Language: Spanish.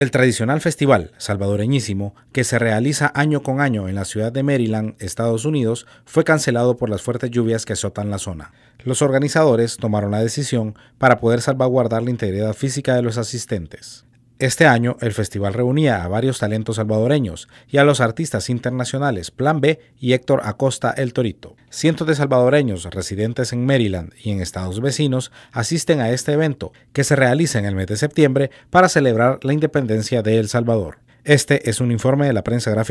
El tradicional festival salvadoreñísimo, que se realiza año con año en la ciudad de Maryland, Estados Unidos, fue cancelado por las fuertes lluvias que azotan la zona. Los organizadores tomaron la decisión para poder salvaguardar la integridad física de los asistentes. Este año, el festival reunía a varios talentos salvadoreños y a los artistas internacionales Plan B y Héctor Acosta El Torito. Cientos de salvadoreños residentes en Maryland y en estados vecinos asisten a este evento, que se realiza en el mes de septiembre para celebrar la independencia de El Salvador. Este es un informe de la